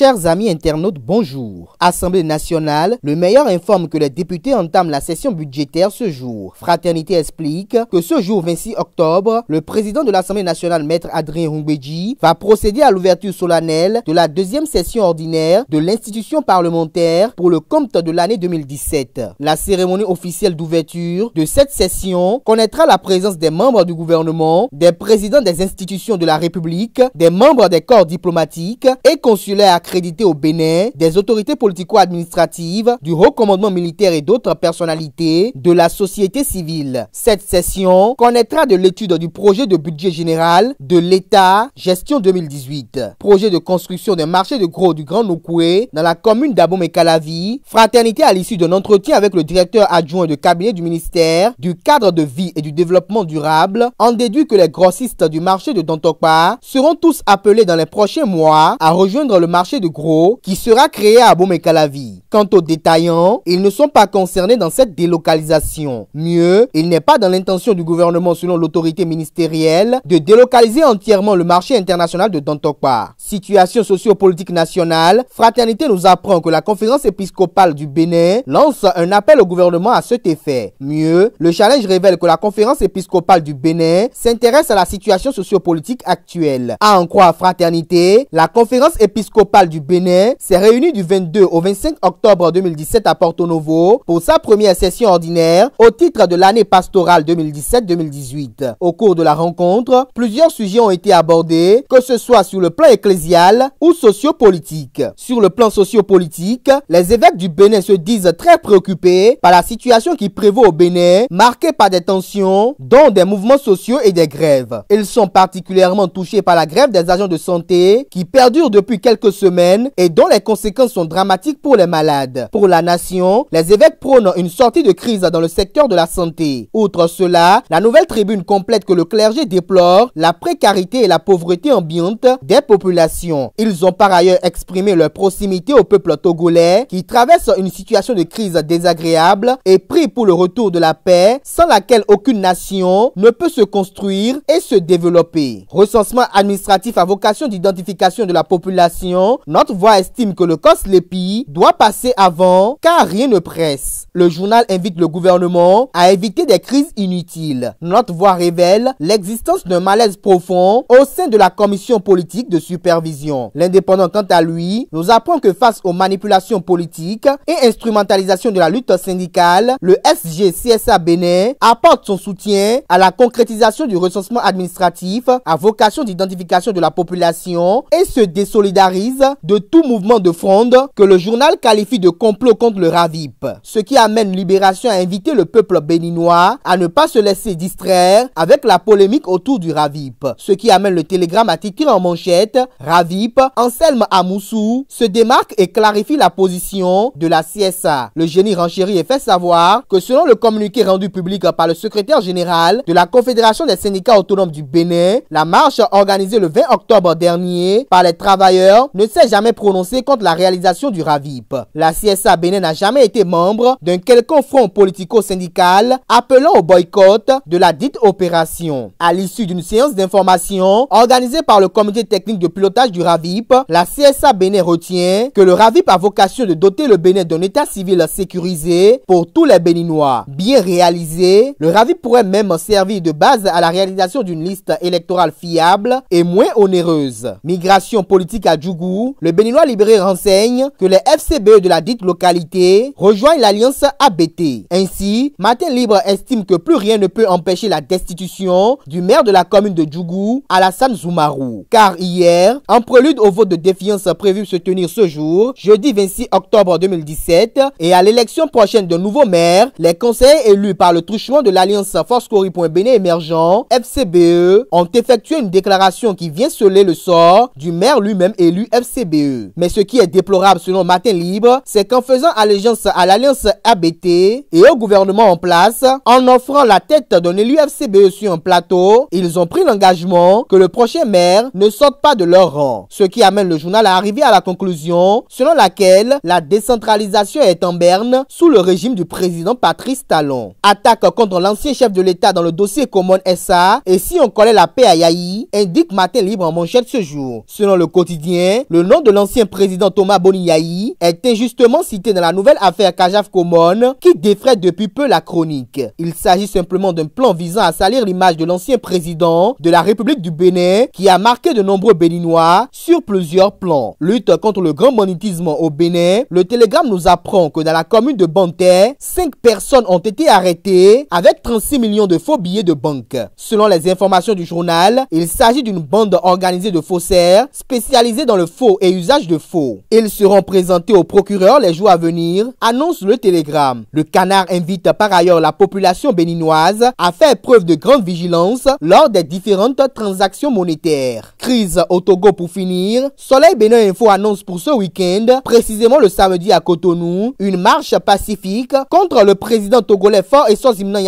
Chers amis internautes, bonjour. Assemblée nationale, le meilleur informe que les députés entament la session budgétaire ce jour. Fraternité explique que ce jour 26 octobre, le président de l'Assemblée nationale, maître Adrien Rumbeji, va procéder à l'ouverture solennelle de la deuxième session ordinaire de l'institution parlementaire pour le compte de l'année 2017. La cérémonie officielle d'ouverture de cette session connaîtra la présence des membres du gouvernement, des présidents des institutions de la République, des membres des corps diplomatiques et consulaires à crédité au Bénin, des autorités politico-administratives, du haut commandement militaire et d'autres personnalités de la société civile. Cette session connaîtra de l'étude du projet de budget général de l'État gestion 2018, projet de construction d'un marché de gros du Grand Nokoué dans la commune d'Abomey-Calavi, fraternité à l'issue d'un entretien avec le directeur adjoint de cabinet du ministère du cadre de vie et du développement durable, en déduit que les grossistes du marché de Dantokpa seront tous appelés dans les prochains mois à rejoindre le marché de gros qui sera créé à Bomekalavi. Quant aux détaillants, ils ne sont pas concernés dans cette délocalisation. Mieux, il n'est pas dans l'intention du gouvernement selon l'autorité ministérielle de délocaliser entièrement le marché international de Dantokpa. Situation sociopolitique nationale, Fraternité nous apprend que la conférence épiscopale du Bénin lance un appel au gouvernement à cet effet. Mieux, le challenge révèle que la conférence épiscopale du Bénin s'intéresse à la situation sociopolitique actuelle. À en croire Fraternité, la conférence épiscopale du Bénin s'est réuni du 22 au 25 octobre 2017 à Porto Novo pour sa première session ordinaire au titre de l'année pastorale 2017-2018. Au cours de la rencontre, plusieurs sujets ont été abordés, que ce soit sur le plan ecclésial ou sociopolitique. Sur le plan sociopolitique, les évêques du Bénin se disent très préoccupés par la situation qui prévaut au Bénin, marquée par des tensions, dont des mouvements sociaux et des grèves. Ils sont particulièrement touchés par la grève des agents de santé qui perdure depuis quelques semaines et dont les conséquences sont dramatiques pour les malades. Pour la nation, les évêques prônent une sortie de crise dans le secteur de la santé. Outre cela, la nouvelle tribune complète que le clergé déplore la précarité et la pauvreté ambiante des populations. Ils ont par ailleurs exprimé leur proximité au peuple togolais qui traverse une situation de crise désagréable et prie pour le retour de la paix sans laquelle aucune nation ne peut se construire et se développer. Recensement administratif à vocation d'identification de la population notre voix estime que le pays doit passer avant car rien ne presse. Le journal invite le gouvernement à éviter des crises inutiles. Notre voix révèle l'existence d'un malaise profond au sein de la commission politique de supervision. L'indépendant, quant à lui, nous apprend que face aux manipulations politiques et instrumentalisation de la lutte syndicale, le SGCSA csa Bénin apporte son soutien à la concrétisation du recensement administratif à vocation d'identification de la population et se désolidarise de tout mouvement de fronde que le journal qualifie de complot contre le Ravip. Ce qui amène Libération à inviter le peuple béninois à ne pas se laisser distraire avec la polémique autour du Ravip. Ce qui amène le télégramme à titrer en manchette Ravip, Anselme Amoussou se démarque et clarifie la position de la CSA. Le génie renchéri est fait savoir que selon le communiqué rendu public par le secrétaire général de la Confédération des syndicats autonomes du Bénin, la marche organisée le 20 octobre dernier par les travailleurs ne s'est jamais prononcé contre la réalisation du RAVIP. La CSA Bénin n'a jamais été membre d'un quelconque front politico-syndical appelant au boycott de la dite opération. À l'issue d'une séance d'information organisée par le comité technique de pilotage du RAVIP, la CSA Bénin retient que le RAVIP a vocation de doter le Bénin d'un état civil sécurisé pour tous les Béninois. Bien réalisé, le RAVIP pourrait même servir de base à la réalisation d'une liste électorale fiable et moins onéreuse. Migration politique à Djougou, le Béninois libéré renseigne que les FCBE de la dite localité rejoignent l'alliance ABT. Ainsi, Matin Libre estime que plus rien ne peut empêcher la destitution du maire de la commune de Djougou, Alassane Zoumarou. Car hier, en prélude au vote de défiance prévu se tenir ce jour, jeudi 26 octobre 2017, et à l'élection prochaine de nouveau maire, les conseillers élus par le truchement de l'alliance Force Corrie.béné émergent, FCBE, ont effectué une déclaration qui vient sceller le sort du maire lui-même élu FCBE. E. Mais ce qui est déplorable selon Matin Libre, c'est qu'en faisant allégeance à l'alliance ABT et au gouvernement en place, en offrant la tête d'un élu FCBE sur un plateau, ils ont pris l'engagement que le prochain maire ne sorte pas de leur rang. Ce qui amène le journal à arriver à la conclusion selon laquelle la décentralisation est en berne sous le régime du président Patrice Talon. Attaque contre l'ancien chef de l'État dans le dossier common SA et si on collait la paix à Yaï, indique Matin Libre en manchette ce jour. Selon le quotidien, le nom de l'ancien président Thomas Boniyahi est injustement cité dans la nouvelle affaire Kajaf Komon qui défraie depuis peu la chronique. Il s'agit simplement d'un plan visant à salir l'image de l'ancien président de la République du Bénin qui a marqué de nombreux Béninois sur plusieurs plans. Lutte contre le grand monétisme au Bénin, le télégramme nous apprend que dans la commune de Banté, 5 personnes ont été arrêtées avec 36 millions de faux billets de banque. Selon les informations du journal, il s'agit d'une bande organisée de faussaires spécialisée dans le faux et usage de faux. Ils seront présentés au procureur les jours à venir, annonce le télégramme. Le canard invite par ailleurs la population béninoise à faire preuve de grande vigilance lors des différentes transactions monétaires. Crise au Togo pour finir. Soleil Bénin Info annonce pour ce week-end, précisément le samedi à Cotonou, une marche pacifique contre le président togolais fort et Sozimna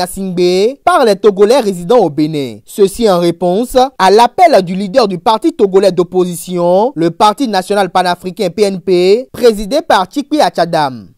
par les Togolais résidents au Bénin. Ceci en réponse à l'appel du leader du parti togolais d'opposition, le parti national national panafricain PNP, présidé par Chikwi Achadam.